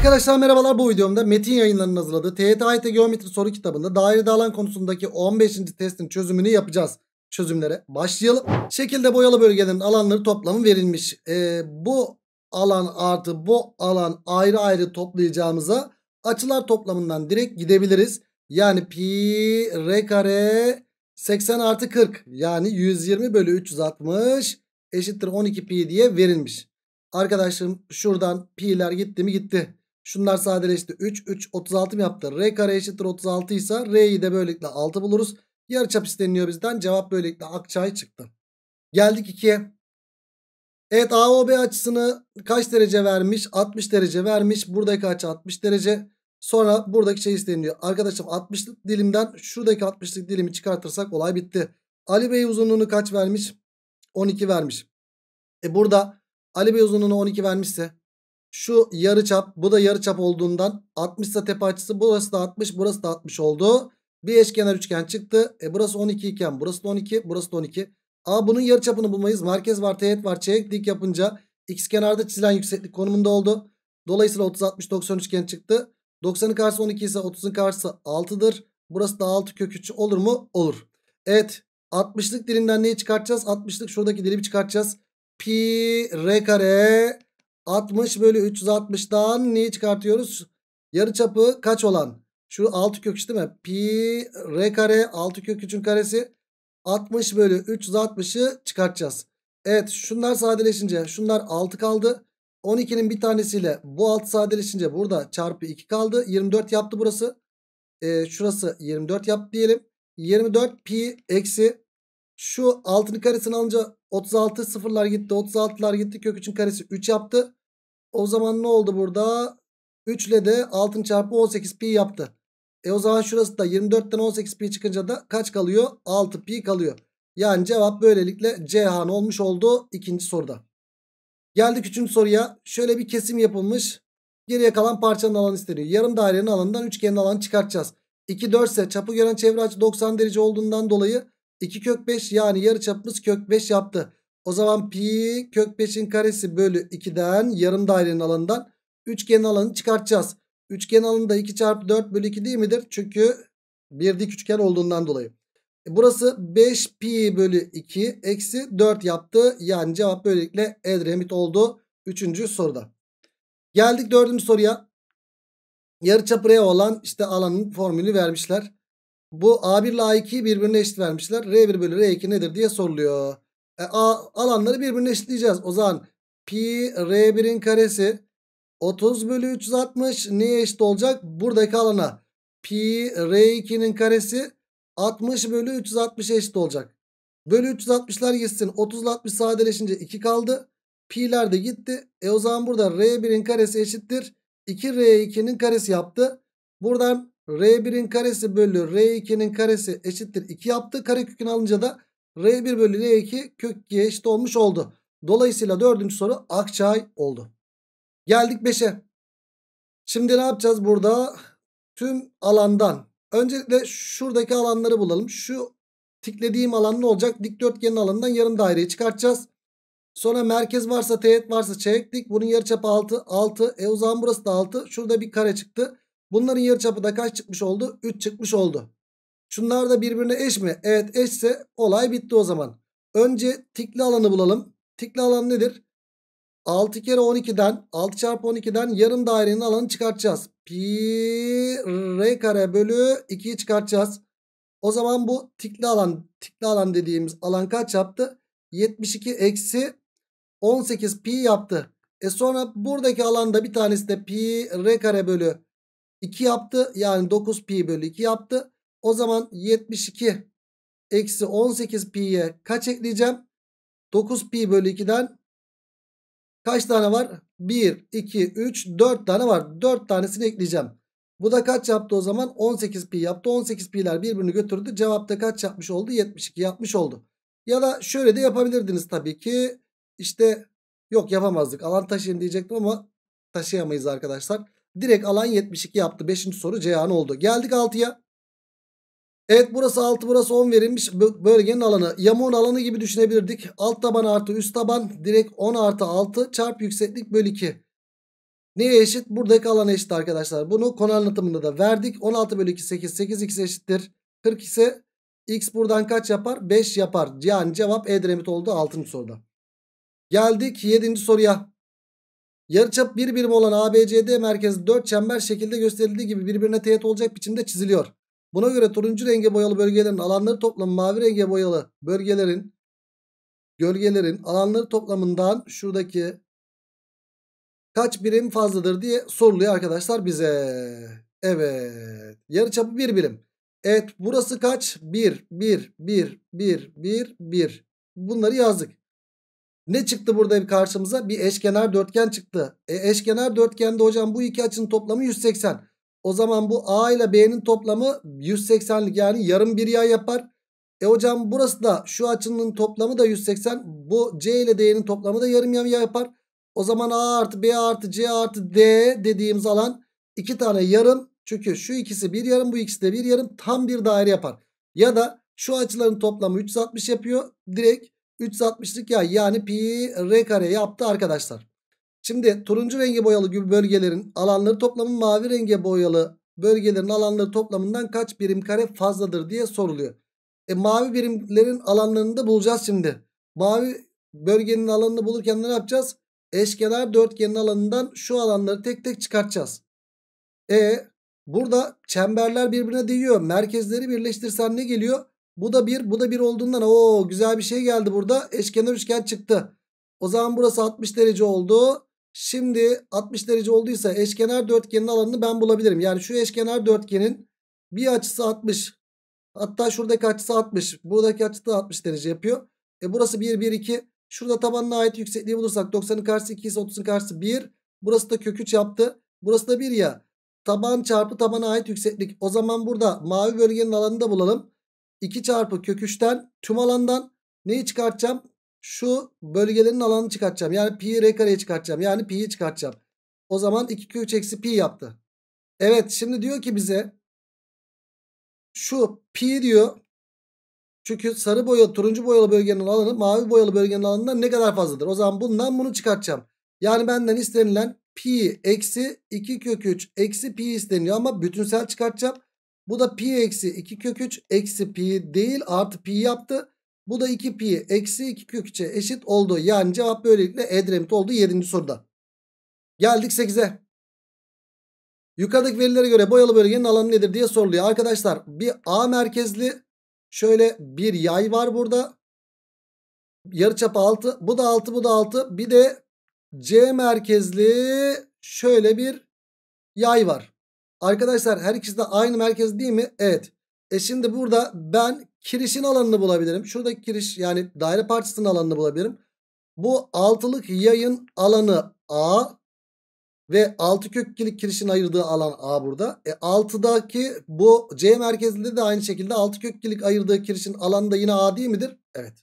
Arkadaşlar merhabalar bu videomda Metin yayınlarının hazırladığı TYT AYT Geometri soru kitabında dairede alan konusundaki 15. testin çözümünü yapacağız. Çözümlere başlayalım. Şekilde boyalı bölgenin alanları toplamı verilmiş. Ee, bu alan artı bu alan ayrı ayrı toplayacağımıza açılar toplamından direkt gidebiliriz. Yani pi r kare 80 artı 40 yani 120 bölü 360 eşittir 12 pi diye verilmiş. Arkadaşım şuradan pi'ler gitti mi gitti. Şunlar sadeleşti. 3, 3, 36 mı yaptı? R kare eşittir 36 ise R'yi de böylelikle 6 buluruz. Yarıçap isteniyor bizden. Cevap böylelikle akçay çıktı. Geldik 2'ye. Evet AOB açısını kaç derece vermiş? 60 derece vermiş. Buradaki açı 60 derece. Sonra buradaki şey isteniliyor. Arkadaşım 60'lık dilimden şuradaki 60'lık dilimi çıkartırsak olay bitti. Ali Bey uzunluğunu kaç vermiş? 12 vermiş. E burada Ali Bey uzunluğunu 12 vermişse şu yarı çap, bu da yarı çap olduğundan 60 ise tepe açısı burası da 60 burası da 60 oldu. Bir eşkenar üçgen çıktı. E burası 12 iken burası da 12 burası da 12. A bunun yarı çapını bulmayız. Merkez var teğet var çeyrek dik yapınca x kenarda çizilen yükseklik konumunda oldu. Dolayısıyla 30 60 90 üçgen çıktı. 90'ın karşısı 12 ise 30'un karşısı 6'dır. Burası da 6 kök 3 olur mu? Olur. Evet 60'lık dilinden neyi çıkartacağız? 60'lık şuradaki dilimi çıkartacağız. Pi r kare 60 bölü 360'dan neyi çıkartıyoruz? Yarı çapı kaç olan? Şu 6 kök değil mi? Pi r kare 6 kök 3'ün karesi 60 bölü 360'ı çıkartacağız. Evet şunlar sadeleşince şunlar 6 kaldı. 12'nin bir tanesiyle bu 6 sadeleşince burada çarpı 2 kaldı. 24 yaptı burası. Ee, şurası 24 yaptı diyelim. 24 pi eksi şu 6'nın karesini alınca 36 sıfırlar gitti 36'lar gitti kök 3'ün karesi 3 yaptı. O zaman ne oldu burada? 3 ile de 6'ın çarpı 18 pi yaptı. E o zaman şurası da 24'ten 18 pi çıkınca da kaç kalıyor? 6 pi kalıyor. Yani cevap böylelikle Cihan olmuş oldu ikinci soruda. Geldik üçüncü soruya. Şöyle bir kesim yapılmış. Geriye kalan parçanın alanı isteniyor. Yarım dairenin alanından üçgenin alanı çıkartacağız. 2 4 ise çapı gören çevre açı 90 derece olduğundan dolayı 2 kök 5 yani yarı çapımız kök 5 yaptı. O zaman pi kök 5'in karesi bölü 2'den yarım dairenin alanından üçgenin alanı çıkartacağız. Üçgen alanı da 2 çarpı 4 bölü 2 değil midir? Çünkü bir dik üçgen olduğundan dolayı. E, burası 5 pi bölü 2 eksi 4 yaptı. Yani cevap böylelikle Edremit oldu. Üçüncü soruda. Geldik dördüncü soruya. Yarı çapı R olan işte alanın formülü vermişler. Bu A1 ile A2'yi birbirine eşit vermişler. R1 bölü R2 nedir diye soruluyor. E, a, alanları birbirine eşitleyeceğiz. O zaman pi r1'in karesi 30 bölü 360 neye eşit olacak? Buradaki alana pi r2'nin karesi 60 bölü 360 eşit olacak. Bölü 360'lar gitsin. 30 ile 60 sadeleşince 2 kaldı. Pi'ler de gitti. E o zaman burada R1'in karesi eşittir. 2R2'nin karesi yaptı. Buradan R1'in karesi bölü R2'nin karesi eşittir. 2 yaptı. Karekökünü alınca da R1 bölü R2 kök 2'ye eşit olmuş oldu. Dolayısıyla dördüncü soru Akçay oldu. Geldik 5'e. Şimdi ne yapacağız burada? Tüm alandan. Öncelikle şuradaki alanları bulalım. Şu tiklediğim alan ne olacak? Dikdörtgenin alanından yarım daireyi çıkartacağız. Sonra merkez varsa teğet varsa çektik. Bunun yarıçapı 6. 6. E o zaman burası da 6. Şurada bir kare çıktı. Bunların yarıçapı da kaç çıkmış oldu? 3 çıkmış oldu. Şunlar da birbirine eş mi? Evet eşse olay bitti o zaman. Önce tikli alanı bulalım. Tikli alan nedir? 6 kere 12'den 6 çarpı 12'den yarım dairenin alanı çıkartacağız. Pi r kare bölü 2'yi çıkartacağız. O zaman bu tikli alan tikli alan dediğimiz alan kaç yaptı? 72 eksi 18 pi yaptı. E sonra buradaki alanda bir tanesi de pi r kare bölü 2 yaptı. Yani 9 pi bölü 2 yaptı. O zaman 72 eksi 18 pi'ye kaç ekleyeceğim? 9 pi bölü 2'den kaç tane var? 1, 2, 3, 4 tane var. 4 tanesini ekleyeceğim. Bu da kaç yaptı o zaman? 18 pi yaptı. 18 pi'ler birbirini götürdü. Cevapta kaç yapmış oldu? 72 yapmış oldu. Ya da şöyle de yapabilirdiniz tabii ki. İşte yok yapamazdık. Alan taşıyın diyecektim ama taşıyamayız arkadaşlar. Direkt alan 72 yaptı. 5. soru Ceyhan oldu. Geldik 6'ya. Evet burası 6 burası 10 verilmiş bölgenin alanı. Yamuğun alanı gibi düşünebilirdik. Alt taban artı üst taban direkt 10 artı 6 çarp yükseklik bölü 2. Neye eşit? Buradaki alan eşit arkadaşlar. Bunu konu anlatımında da verdik. 16 bölü 2 8. 8 x eşittir. 40 ise x buradan kaç yapar? 5 yapar. Yani cevap Edremit oldu 6. soruda. Geldik 7. soruya. Yarıçap bir birim olan ABCD merkezi 4 çember şekilde gösterildiği gibi birbirine teğet olacak biçimde çiziliyor. Buna göre turuncu renge boyalı bölgelerin alanları toplamı mavi renge boyalı bölgelerin gölgelerin alanları toplamından şuradaki kaç birim fazladır diye soruluyor arkadaşlar bize. Evet. Yarıçapı 1 bir birim. Evet burası kaç? bir bir bir bir bir bir Bunları yazdık. Ne çıktı burada karşımıza? Bir eşkenar dörtgen çıktı. E, eşkenar dörtgende hocam bu iki açının toplamı 180. O zaman bu A ile B'nin toplamı 180'lik yani yarım bir yay yapar. E hocam burası da şu açının toplamı da 180. Bu C ile D'nin toplamı da yarım yay yapar. O zaman A artı B artı C artı D dediğimiz alan iki tane yarım. Çünkü şu ikisi bir yarım bu ikisi de bir yarım tam bir daire yapar. Ya da şu açıların toplamı 360 yapıyor. Direkt 360'lık yay yani pi r kare yaptı arkadaşlar. Şimdi turuncu renge boyalı gibi bölgelerin alanları toplamı mavi renge boyalı bölgelerin alanları toplamından kaç birim kare fazladır diye soruluyor. E, mavi birimlerin alanlarını da bulacağız şimdi. Mavi bölgenin alanını bulurken ne yapacağız? Eşkenar dörtgenin alanından şu alanları tek tek çıkartacağız. E burada çemberler birbirine değiyor. Merkezleri birleştirsen ne geliyor? Bu da bir, bu da bir olduğundan o güzel bir şey geldi burada. Eşkenar üçgen çıktı. O zaman burası 60 derece oldu. Şimdi 60 derece olduysa eşkenar dörtgenin alanını ben bulabilirim. Yani şu eşkenar dörtgenin bir açısı 60. Hatta şuradaki açısı 60. Buradaki açısı da 60 derece yapıyor. E burası 1, 1, 2. Şurada tabanına ait yüksekliği bulursak 90'ın karşısı 2 ise 30'un karşısı 1. Burası da kök 3 yaptı. Burası da 1 ya. Taban çarpı tabana ait yükseklik. O zaman burada mavi bölgenin alanını da bulalım. 2 çarpı kök 3'ten tüm alandan neyi çıkartacağım? şu bölgelerin alanını çıkartacağım. Yani pi r kareye çıkartacağım. Yani pi'yi çıkartacağım. O zaman 2 kök 3 eksi pi yaptı. Evet şimdi diyor ki bize şu pi diyor. Çünkü sarı boyalı turuncu boyalı bölgenin alanı mavi boyalı bölgenin alanından ne kadar fazladır. O zaman bundan bunu çıkartacağım. Yani benden istenilen pi eksi 2 kök 3 eksi pi isteniyor ama bütünsel çıkartacağım. Bu da pi eksi 2 kök 3 eksi pi değil artı pi yaptı. Bu da 2 pi eksi 2 kök 3'e eşit oldu. Yani cevap böylelikle Edremit oldu 7. soruda. Geldik 8'e. Yukarıdaki verilere göre boyalı bölgenin alanı nedir diye soruluyor. Arkadaşlar bir A merkezli şöyle bir yay var burada. Yarıçapı 6. Bu da 6 bu da 6. Bir de C merkezli şöyle bir yay var. Arkadaşlar her ikisi de aynı merkez değil mi? Evet. E şimdi burada ben kirişin alanını bulabilirim. Şuradaki kiriş yani daire parçasının alanını bulabilirim. Bu altılık yayın alanı A ve altı kök 2'lik kirişin ayırdığı alan A burada. E 6'daki bu C merkezinde de aynı şekilde altı kök ayırdığı kirişin alanı da yine A değil midir? Evet.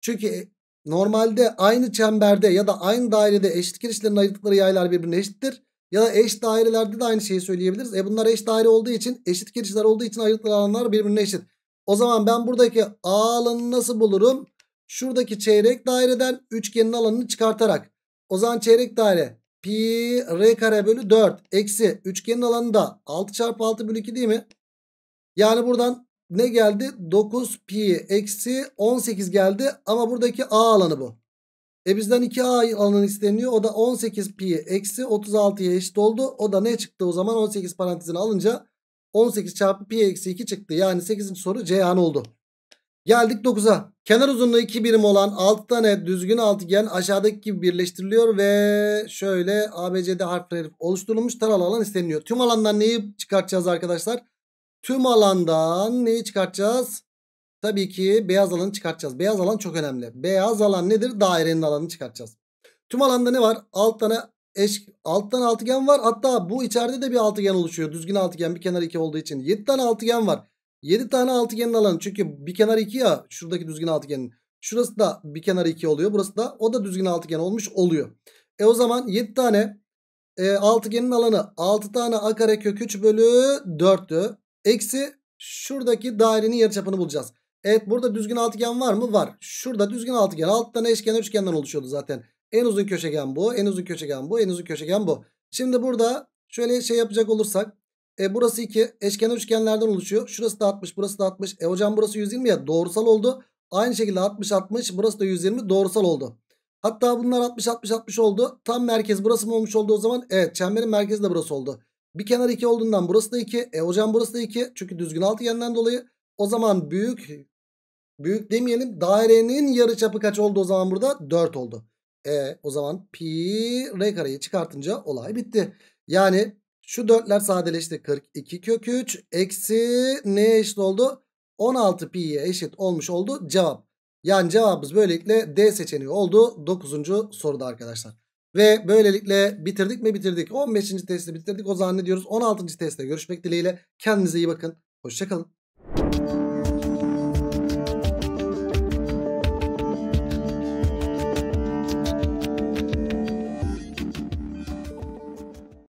Çünkü e, normalde aynı çemberde ya da aynı dairede eşit kirişlerin ayırdıkları yaylar birbirine eşittir. Ya da eş dairelerde de aynı şeyi söyleyebiliriz. E bunlar eş daire olduğu için eşit kirişler olduğu için ayırdıkları alanlar birbirine eşit. O zaman ben buradaki A alanını nasıl bulurum? Şuradaki çeyrek daireden üçgenin alanını çıkartarak. O zaman çeyrek daire pi r kare bölü 4 eksi üçgenin alanı da 6 çarpı 6 bölü 2 değil mi? Yani buradan ne geldi? 9 pi eksi 18 geldi ama buradaki A alanı bu. E bizden 2A alanı isteniyor. O da 18 pi eksi 36'ya eşit oldu. O da ne çıktı o zaman? 18 parantezini alınca 18 çarpı pi eksi 2 çıktı. Yani 8. soru Ceyhan oldu. Geldik 9'a. Kenar uzunluğu 2 birim olan 6 tane düzgün altıgen aşağıdaki gibi birleştiriliyor ve şöyle ABCD harfleri oluşturulmuş taralı alan isteniyor. Tüm alandan neyi çıkartacağız arkadaşlar? Tüm alandan neyi çıkartacağız? Tabii ki beyaz alanı çıkartacağız. Beyaz alan çok önemli. Beyaz alan nedir? Dairenin alanını çıkartacağız. Tüm alanda ne var? 6 tane eş, alttan altıgen var. Hatta bu içeride de bir altıgen oluşuyor. Düzgün altıgen bir kenar 2 olduğu için. 7 tane altıgen var. 7 tane altıgenin alanı. Çünkü bir kenar 2 ya şuradaki düzgün altıgenin. Şurası da bir kenar 2 oluyor. Burası da o da düzgün altıgen olmuş oluyor. E o zaman 7 tane e, altıgenin alanı 6 tane a kare kök 3 bölü 4'tü. Eksi şuradaki dairenin yarıçapını bulacağız. Evet burada düzgün altıgen var mı? Var. Şurada düzgün altıgen. alttan eşkenar üçgenden oluşuyordu zaten. En uzun köşegen bu. En uzun köşegen bu. En uzun köşegen bu. Şimdi burada şöyle şey yapacak olursak. E burası iki Eşkenar üçgenlerden oluşuyor. Şurası da 60. Burası da 60. E hocam burası 120 ya. Doğrusal oldu. Aynı şekilde 60 60. Burası da 120. Doğrusal oldu. Hatta bunlar 60 60 60 oldu. Tam merkez burası mı olmuş oldu o zaman? Evet çemberin merkezi de burası oldu. Bir kenar 2 olduğundan burası da 2. E hocam burası da 2. Çünkü düzgün altıgenden dolayı. O zaman büyük büyük demeyelim. Dairenin yarı çapı kaç oldu o zaman burada? 4 oldu. E o zaman pi r kareyi çıkartınca olay bitti. Yani şu dörtler sadeleşti. 42 kök 3 eksi neye eşit oldu? 16 pi'ye eşit olmuş oldu cevap. Yani cevabımız böylelikle D seçeneği oldu 9. soruda arkadaşlar. Ve böylelikle bitirdik mi bitirdik. 15. testi bitirdik. O zaman ne diyoruz? 16. testte görüşmek dileğiyle. Kendinize iyi bakın. Hoşçakalın.